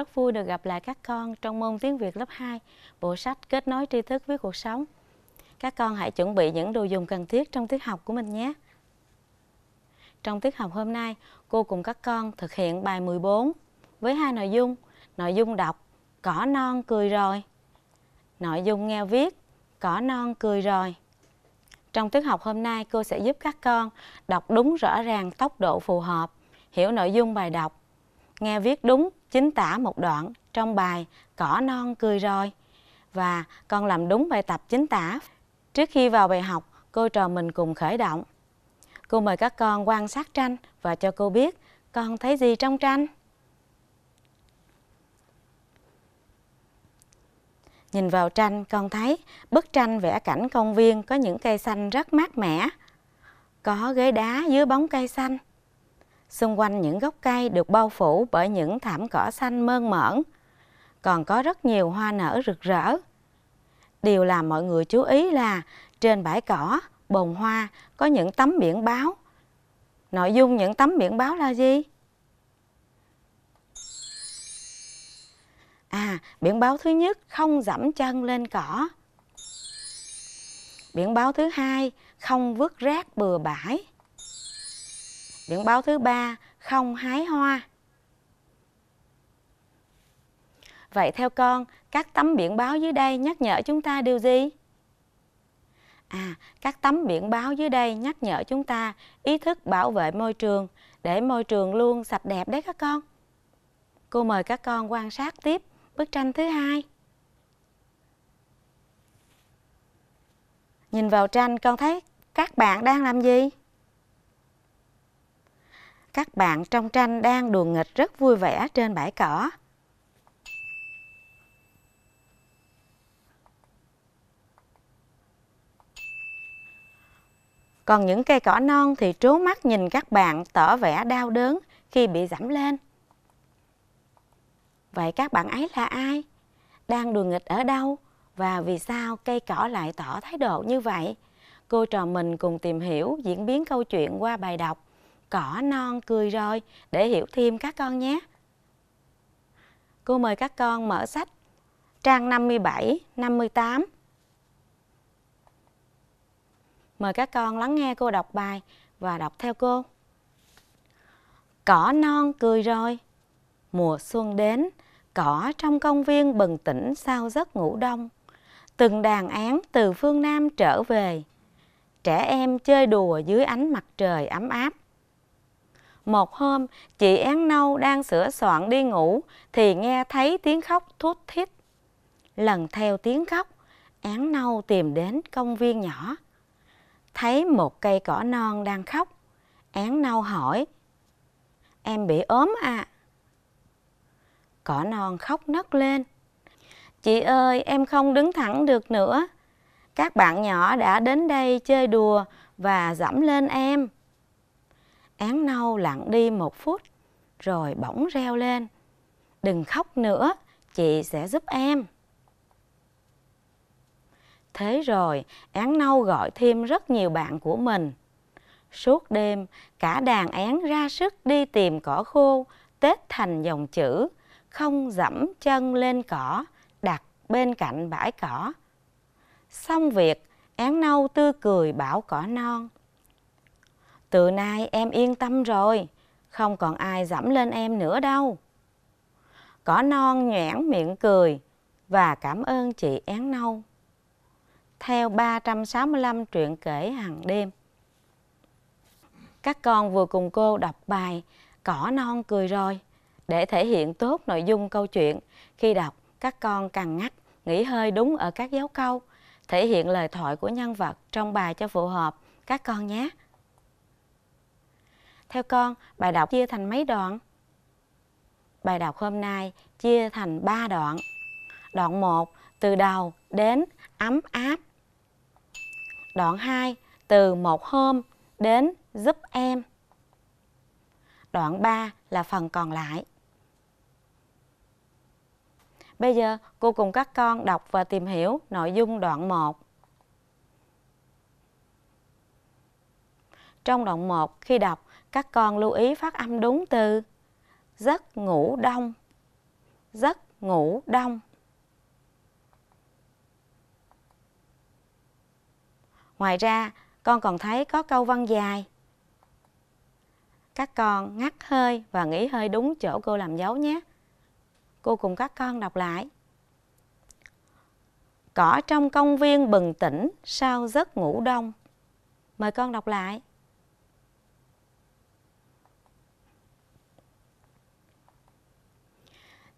Rất vui được gặp lại các con trong môn tiếng Việt lớp 2, bộ sách kết nối tri thức với cuộc sống. Các con hãy chuẩn bị những đồ dùng cần thiết trong tiết học của mình nhé. Trong tiết học hôm nay, cô cùng các con thực hiện bài 14 với hai nội dung. Nội dung đọc Cỏ non cười rồi. Nội dung nghe viết Cỏ non cười rồi. Trong tiết học hôm nay, cô sẽ giúp các con đọc đúng rõ ràng tốc độ phù hợp, hiểu nội dung bài đọc nghe viết đúng chính tả một đoạn trong bài Cỏ non cười rồi và con làm đúng bài tập chính tả. Trước khi vào bài học, cô trò mình cùng khởi động. Cô mời các con quan sát tranh và cho cô biết con thấy gì trong tranh. Nhìn vào tranh, con thấy bức tranh vẽ cảnh công viên có những cây xanh rất mát mẻ. Có ghế đá dưới bóng cây xanh. Xung quanh những gốc cây được bao phủ bởi những thảm cỏ xanh mơn mởn, còn có rất nhiều hoa nở rực rỡ. Điều làm mọi người chú ý là trên bãi cỏ, bồn hoa có những tấm biển báo. Nội dung những tấm biển báo là gì? À, biển báo thứ nhất không dẫm chân lên cỏ. Biển báo thứ hai không vứt rác bừa bãi biển báo thứ ba, không hái hoa. Vậy theo con, các tấm biển báo dưới đây nhắc nhở chúng ta điều gì? À, các tấm biển báo dưới đây nhắc nhở chúng ta ý thức bảo vệ môi trường để môi trường luôn sạch đẹp đấy các con. Cô mời các con quan sát tiếp bức tranh thứ hai. Nhìn vào tranh con thấy các bạn đang làm gì? Các bạn trong tranh đang đùa nghịch rất vui vẻ trên bãi cỏ. Còn những cây cỏ non thì trố mắt nhìn các bạn tỏ vẻ đau đớn khi bị giảm lên. Vậy các bạn ấy là ai? Đang đùa nghịch ở đâu? Và vì sao cây cỏ lại tỏ thái độ như vậy? Cô trò mình cùng tìm hiểu diễn biến câu chuyện qua bài đọc cỏ non cười rồi để hiểu thêm các con nhé. Cô mời các con mở sách trang 57, 58. Mời các con lắng nghe cô đọc bài và đọc theo cô. Cỏ non cười rồi. Mùa xuân đến, cỏ trong công viên bừng tỉnh sau giấc ngủ đông. Từng đàn án từ phương Nam trở về. Trẻ em chơi đùa dưới ánh mặt trời ấm áp. Một hôm, chị Án Nâu đang sửa soạn đi ngủ thì nghe thấy tiếng khóc thút thít. Lần theo tiếng khóc, Án Nâu tìm đến công viên nhỏ. Thấy một cây cỏ non đang khóc. Án Nâu hỏi, Em bị ốm à? Cỏ non khóc nấc lên. Chị ơi, em không đứng thẳng được nữa. Các bạn nhỏ đã đến đây chơi đùa và dẫm lên em. Án nâu lặng đi một phút, rồi bỗng reo lên. Đừng khóc nữa, chị sẽ giúp em. Thế rồi, án nâu gọi thêm rất nhiều bạn của mình. Suốt đêm, cả đàn án ra sức đi tìm cỏ khô, tết thành dòng chữ, không dẫm chân lên cỏ, đặt bên cạnh bãi cỏ. Xong việc, án nâu tươi cười bảo cỏ non. Từ nay em yên tâm rồi, không còn ai dẫm lên em nữa đâu. Cỏ non nhoẻn miệng cười và cảm ơn chị Én Nâu. Theo 365 truyện kể hàng đêm. Các con vừa cùng cô đọc bài Cỏ non cười rồi. Để thể hiện tốt nội dung câu chuyện, khi đọc các con cần ngắt, nghỉ hơi đúng ở các dấu câu, thể hiện lời thoại của nhân vật trong bài cho phù hợp các con nhé. Theo con, bài đọc chia thành mấy đoạn? Bài đọc hôm nay chia thành 3 đoạn. Đoạn 1, từ đầu đến ấm áp. Đoạn 2, từ một hôm đến giúp em. Đoạn 3 là phần còn lại. Bây giờ cô cùng các con đọc và tìm hiểu nội dung đoạn 1. Trong đoạn 1 khi đọc, các con lưu ý phát âm đúng từ giấc ngủ đông. Giấc ngủ đông. Ngoài ra, con còn thấy có câu văn dài. Các con ngắt hơi và nghỉ hơi đúng chỗ cô làm dấu nhé. Cô cùng các con đọc lại. Cỏ trong công viên bừng tỉnh sau giấc ngủ đông. Mời con đọc lại.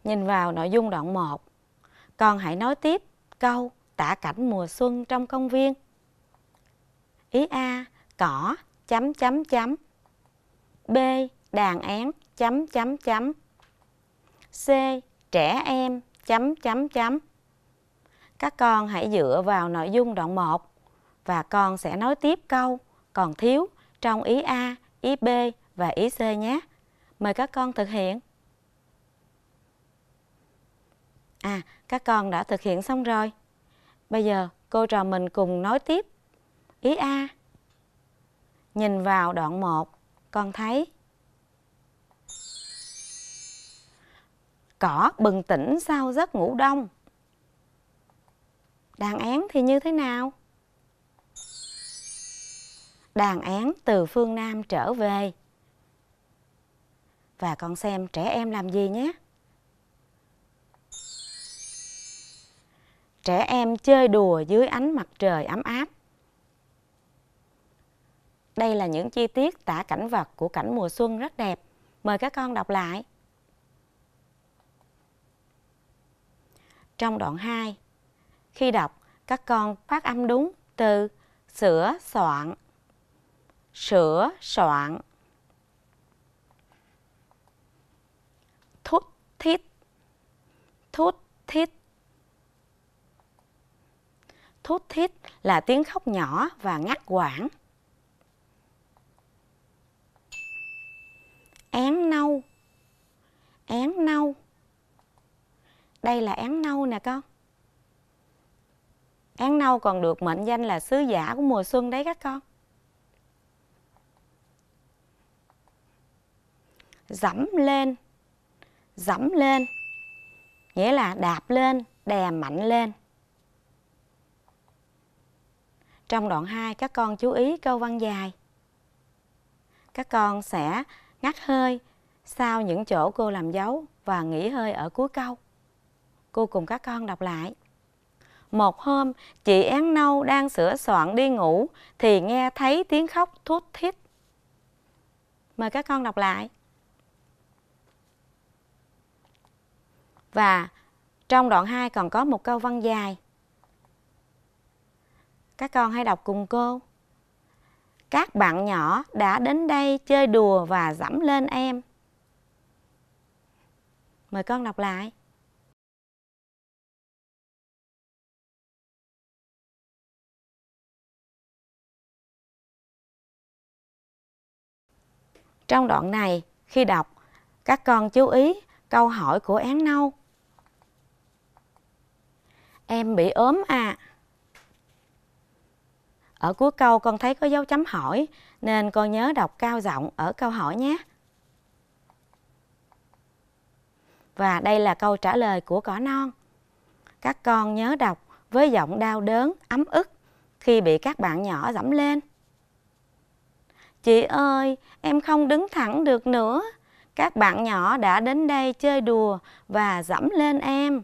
Nhìn vào nội dung đoạn 1 Con hãy nói tiếp câu tả cảnh mùa xuân trong công viên Ý A Cỏ chấm chấm chấm B. Đàn án chấm chấm chấm C. Trẻ em chấm chấm chấm Các con hãy dựa vào nội dung đoạn 1 và con sẽ nói tiếp câu còn thiếu trong ý A, ý B và ý C nhé. Mời các con thực hiện. à các con đã thực hiện xong rồi bây giờ cô trò mình cùng nói tiếp ý a nhìn vào đoạn 1 con thấy cỏ bừng tỉnh sau giấc ngủ đông đàn án thì như thế nào đàn án từ phương nam trở về và con xem trẻ em làm gì nhé trẻ em chơi đùa dưới ánh mặt trời ấm áp. Đây là những chi tiết tả cảnh vật của cảnh mùa xuân rất đẹp. Mời các con đọc lại. Trong đoạn 2, khi đọc, các con phát âm đúng từ sửa soạn, sửa soạn, thút thít, thút thít thút thít là tiếng khóc nhỏ và ngắt quãng. Én nâu Én nâu Đây là én nâu nè con Én nâu còn được mệnh danh là sứ giả của mùa xuân đấy các con Dẫm lên Dẫm lên Nghĩa là đạp lên, đè mạnh lên Trong đoạn 2, các con chú ý câu văn dài. Các con sẽ ngắt hơi sau những chỗ cô làm dấu và nghỉ hơi ở cuối câu. Cô cùng các con đọc lại. Một hôm, chị Án Nâu đang sửa soạn đi ngủ thì nghe thấy tiếng khóc thút thít. Mời các con đọc lại. Và trong đoạn 2 còn có một câu văn dài các con hãy đọc cùng cô. Các bạn nhỏ đã đến đây chơi đùa và dẫm lên em. Mời con đọc lại. Trong đoạn này, khi đọc, các con chú ý câu hỏi của án nâu. Em bị ốm à? Ở cuối câu con thấy có dấu chấm hỏi nên con nhớ đọc cao giọng ở câu hỏi nhé. Và đây là câu trả lời của cỏ non. Các con nhớ đọc với giọng đau đớn, ấm ức khi bị các bạn nhỏ dẫm lên. Chị ơi, em không đứng thẳng được nữa. Các bạn nhỏ đã đến đây chơi đùa và dẫm lên em.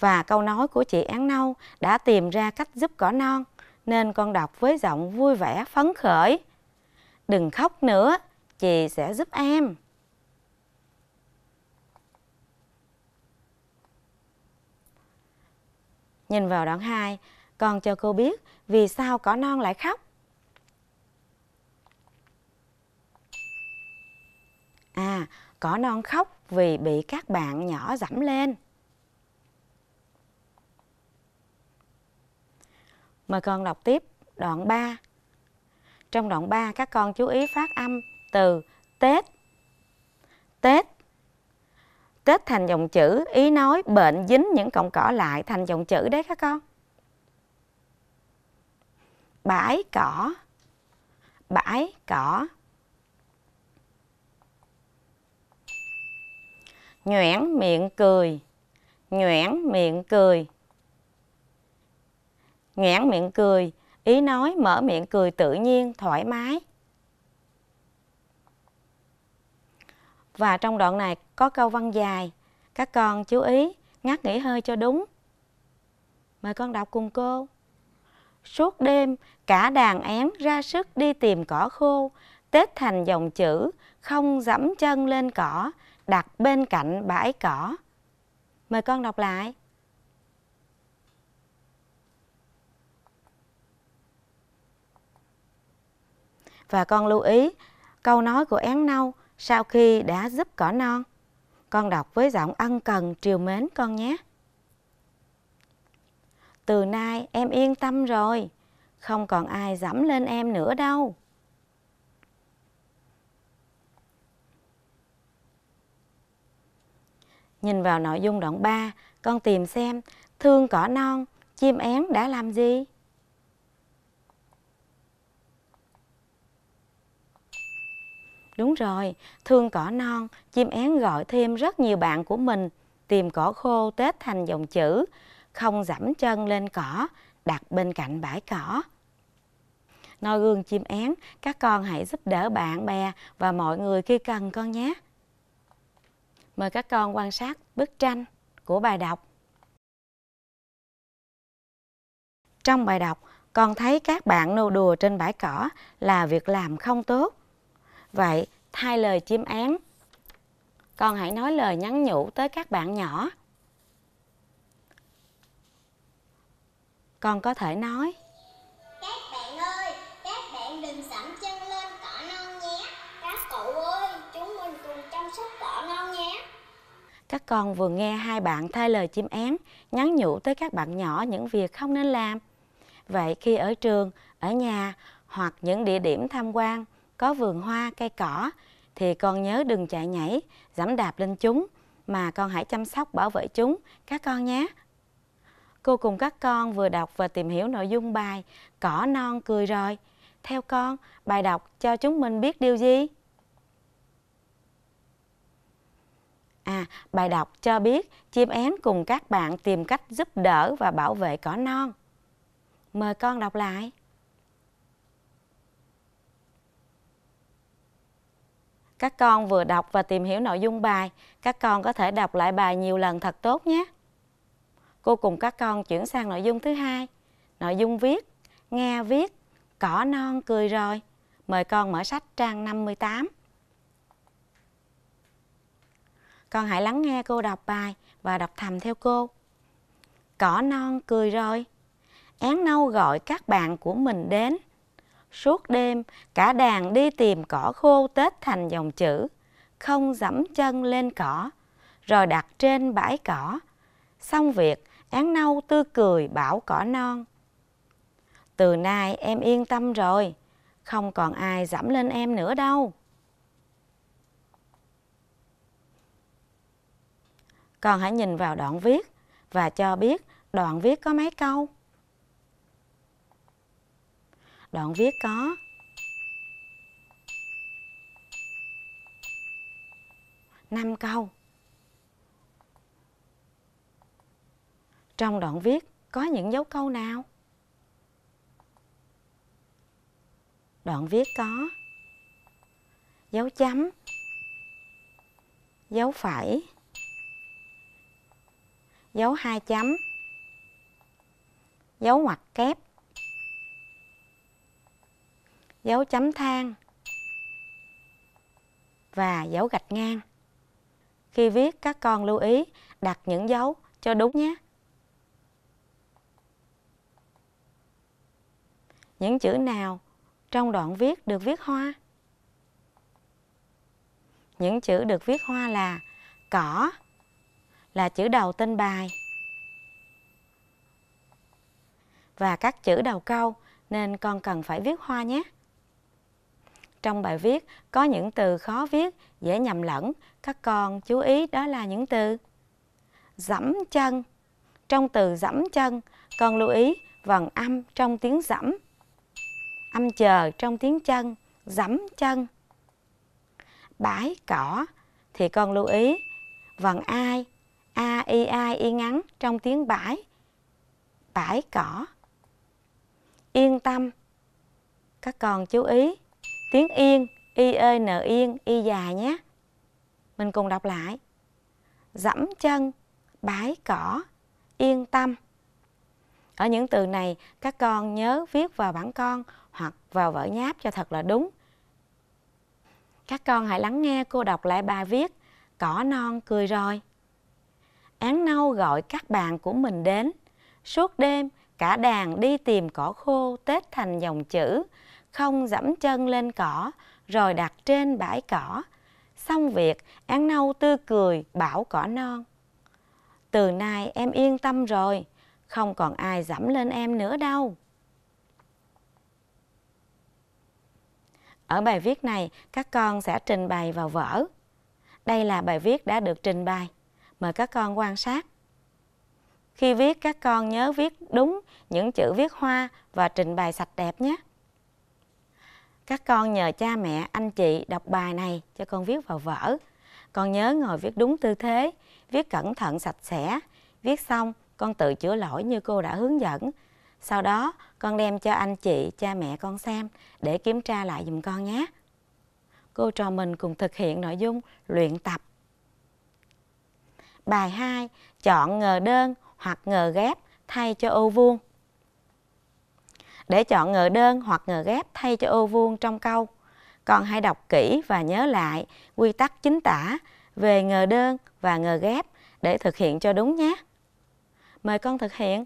và câu nói của chị Án Nâu đã tìm ra cách giúp cỏ non, nên con đọc với giọng vui vẻ phấn khởi. Đừng khóc nữa, chị sẽ giúp em. Nhìn vào đoạn 2, con cho cô biết vì sao cỏ non lại khóc. À, cỏ non khóc vì bị các bạn nhỏ dẫm lên. Mời con đọc tiếp đoạn 3 Trong đoạn 3 các con chú ý phát âm từ Tết Tết Tết thành dòng chữ ý nói bệnh dính những cọng cỏ lại thành dòng chữ đấy các con Bãi cỏ Bãi cỏ Nhoẻn miệng cười Nhoẻn miệng cười Nhoảng miệng cười, ý nói mở miệng cười tự nhiên, thoải mái. Và trong đoạn này có câu văn dài, các con chú ý, ngắt nghỉ hơi cho đúng. Mời con đọc cùng cô. Suốt đêm, cả đàn én ra sức đi tìm cỏ khô, tết thành dòng chữ, không dẫm chân lên cỏ, đặt bên cạnh bãi cỏ. Mời con đọc lại. và con lưu ý câu nói của én nâu sau khi đã giúp cỏ non. Con đọc với giọng ân cần triều mến con nhé. Từ nay em yên tâm rồi, không còn ai dẫm lên em nữa đâu. Nhìn vào nội dung đoạn 3, con tìm xem thương cỏ non, chim én đã làm gì? Đúng rồi, thương cỏ non, chim én gọi thêm rất nhiều bạn của mình, tìm cỏ khô tết thành dòng chữ, không dẫm chân lên cỏ, đặt bên cạnh bãi cỏ. Noi gương chim én, các con hãy giúp đỡ bạn bè và mọi người khi cần con nhé. Mời các con quan sát bức tranh của bài đọc. Trong bài đọc, con thấy các bạn nô đùa trên bãi cỏ là việc làm không tốt Vậy, thay lời chim én, con hãy nói lời nhắn nhủ tới các bạn nhỏ. Con có thể nói. Các bạn ơi, các bạn đừng sẵn chân lên cỏ non nhé. Các cậu ơi, chúng mình cùng chăm sóc cỏ non nhé. Các con vừa nghe hai bạn thay lời chim én nhắn nhủ tới các bạn nhỏ những việc không nên làm. Vậy khi ở trường, ở nhà hoặc những địa điểm tham quan, có vườn hoa, cây cỏ thì con nhớ đừng chạy nhảy, dẫm đạp lên chúng mà con hãy chăm sóc bảo vệ chúng các con nhé. Cô cùng các con vừa đọc và tìm hiểu nội dung bài Cỏ non cười rồi. Theo con, bài đọc cho chúng mình biết điều gì? À, bài đọc cho biết chim én cùng các bạn tìm cách giúp đỡ và bảo vệ cỏ non. Mời con đọc lại. Các con vừa đọc và tìm hiểu nội dung bài, các con có thể đọc lại bài nhiều lần thật tốt nhé. Cô cùng các con chuyển sang nội dung thứ hai, nội dung viết, nghe viết, cỏ non cười rồi. Mời con mở sách trang 58. Con hãy lắng nghe cô đọc bài và đọc thầm theo cô. Cỏ non cười rồi. Én nâu gọi các bạn của mình đến suốt đêm cả đàn đi tìm cỏ khô tết thành dòng chữ không dẫm chân lên cỏ rồi đặt trên bãi cỏ xong việc án nâu tươi cười bảo cỏ non từ nay em yên tâm rồi không còn ai dẫm lên em nữa đâu con hãy nhìn vào đoạn viết và cho biết đoạn viết có mấy câu đoạn viết có năm câu trong đoạn viết có những dấu câu nào đoạn viết có dấu chấm dấu phẩy dấu hai chấm dấu ngoặc kép dấu chấm than và dấu gạch ngang. Khi viết các con lưu ý đặt những dấu cho đúng nhé. Những chữ nào trong đoạn viết được viết hoa? Những chữ được viết hoa là cỏ là chữ đầu tên bài và các chữ đầu câu nên con cần phải viết hoa nhé. Trong bài viết có những từ khó viết, dễ nhầm lẫn, các con chú ý đó là những từ dẫm chân. Trong từ dẫm chân, con lưu ý vần âm trong tiếng dẫm. Âm chờ trong tiếng chân, dẫm chân. Bãi cỏ thì con lưu ý vần ai, a i ai y ngắn trong tiếng bãi. Bãi cỏ. Yên tâm. Các con chú ý tiếng Yên, y ê e, n yên, y dài nhé. Mình cùng đọc lại. Dẫm chân, bái cỏ, yên tâm. Ở những từ này, các con nhớ viết vào bản con hoặc vào vở nháp cho thật là đúng. Các con hãy lắng nghe cô đọc lại bài viết Cỏ non cười rồi. Án nâu gọi các bạn của mình đến. Suốt đêm, cả đàn đi tìm cỏ khô tết thành dòng chữ không dẫm chân lên cỏ, rồi đặt trên bãi cỏ. Xong việc, án nâu tươi cười bảo cỏ non. Từ nay em yên tâm rồi, không còn ai dẫm lên em nữa đâu. Ở bài viết này, các con sẽ trình bày vào vở. Đây là bài viết đã được trình bày. Mời các con quan sát. Khi viết, các con nhớ viết đúng những chữ viết hoa và trình bày sạch đẹp nhé. Các con nhờ cha mẹ, anh chị đọc bài này cho con viết vào vở. Con nhớ ngồi viết đúng tư thế, viết cẩn thận sạch sẽ. Viết xong, con tự chữa lỗi như cô đã hướng dẫn. Sau đó, con đem cho anh chị, cha mẹ con xem để kiểm tra lại dùm con nhé. Cô trò mình cùng thực hiện nội dung luyện tập. Bài 2. Chọn ngờ đơn hoặc ngờ ghép thay cho ô vuông để chọn ngờ đơn hoặc ngờ ghép thay cho ô vuông trong câu. Còn hãy đọc kỹ và nhớ lại quy tắc chính tả về ngờ đơn và ngờ ghép để thực hiện cho đúng nhé. Mời con thực hiện.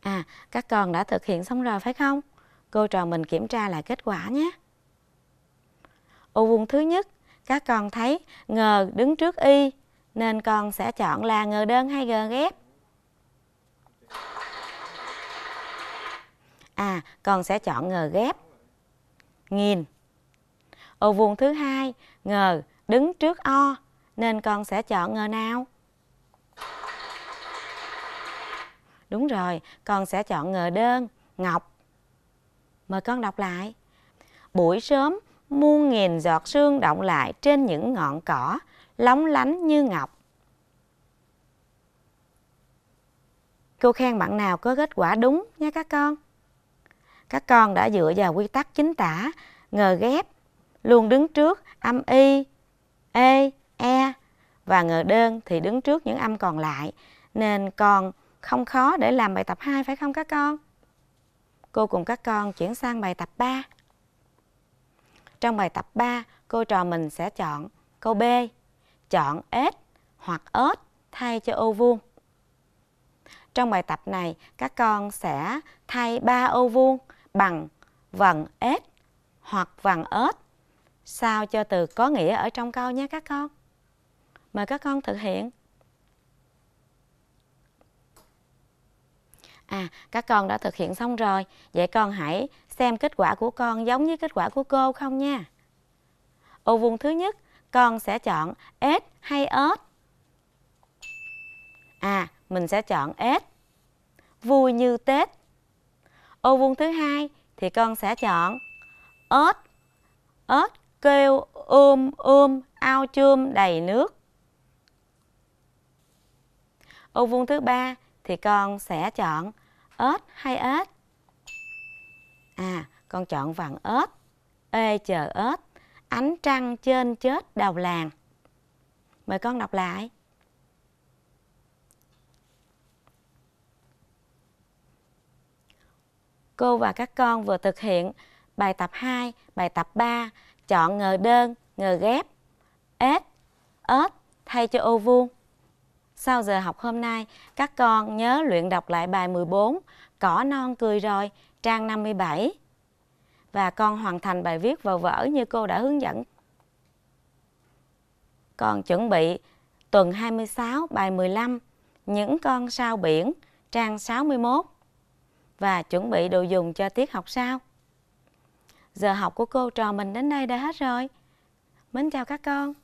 À, các con đã thực hiện xong rồi phải không? Cô trò mình kiểm tra lại kết quả nhé. Ô vuông thứ nhất, các con thấy ngờ đứng trước y, nên con sẽ chọn là ngờ đơn hay ngờ ghép. à con sẽ chọn ngờ ghép nghìn ô vuông thứ hai ngờ đứng trước o nên con sẽ chọn ngờ nào đúng rồi con sẽ chọn ngờ đơn ngọc mời con đọc lại buổi sớm muôn nghìn giọt sương động lại trên những ngọn cỏ lóng lánh như ngọc cô khen bạn nào có kết quả đúng nha các con các con đã dựa vào quy tắc chính tả, ngờ ghép, luôn đứng trước âm y, e, e và ngờ đơn thì đứng trước những âm còn lại. Nên còn không khó để làm bài tập 2 phải không các con? Cô cùng các con chuyển sang bài tập 3. Trong bài tập 3, cô trò mình sẽ chọn câu B, chọn S hoặc ớt thay cho ô vuông. Trong bài tập này, các con sẽ thay ba ô vuông bằng vần s hoặc vần ếch sao cho từ có nghĩa ở trong câu nhé các con. Mời các con thực hiện. À, các con đã thực hiện xong rồi. Vậy con hãy xem kết quả của con giống với kết quả của cô không nha. Ô vuông thứ nhất, con sẽ chọn S hay ớt? À, mình sẽ chọn S. Vui như Tết ô vuông thứ hai thì con sẽ chọn ớt ớt kêu ôm um, ôm um, ao chươm đầy nước ô vuông thứ ba thì con sẽ chọn ớt hay ớt. à con chọn vàng ớt ê chờ ớt ánh trăng trên chết đầu làng mời con đọc lại cô và các con vừa thực hiện bài tập 2, bài tập 3, chọn ngờ đơn, ngờ ghép, ếch, ớt thay cho ô vuông. Sau giờ học hôm nay, các con nhớ luyện đọc lại bài 14, cỏ non cười rồi, trang 57. Và con hoàn thành bài viết vào vở như cô đã hướng dẫn. Con chuẩn bị tuần 26, bài 15, những con sao biển, trang 61 và chuẩn bị đồ dùng cho tiết học sau. Giờ học của cô trò mình đến đây đã hết rồi. Mến chào các con.